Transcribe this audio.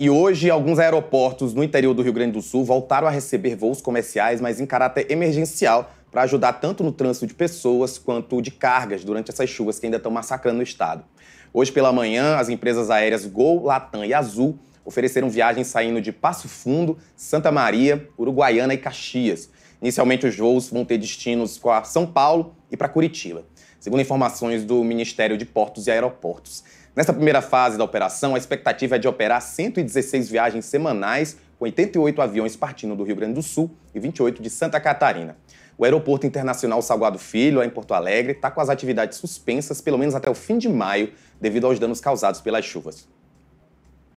E hoje, alguns aeroportos no interior do Rio Grande do Sul voltaram a receber voos comerciais, mas em caráter emergencial, para ajudar tanto no trânsito de pessoas quanto de cargas durante essas chuvas que ainda estão massacrando o estado. Hoje pela manhã, as empresas aéreas Gol, Latam e Azul ofereceram viagens saindo de Passo Fundo, Santa Maria, Uruguaiana e Caxias. Inicialmente, os voos vão ter destinos para São Paulo, e para Curitiba, segundo informações do Ministério de Portos e Aeroportos. Nessa primeira fase da operação, a expectativa é de operar 116 viagens semanais, com 88 aviões partindo do Rio Grande do Sul e 28 de Santa Catarina. O Aeroporto Internacional Salgado Filho, em Porto Alegre, está com as atividades suspensas pelo menos até o fim de maio, devido aos danos causados pelas chuvas.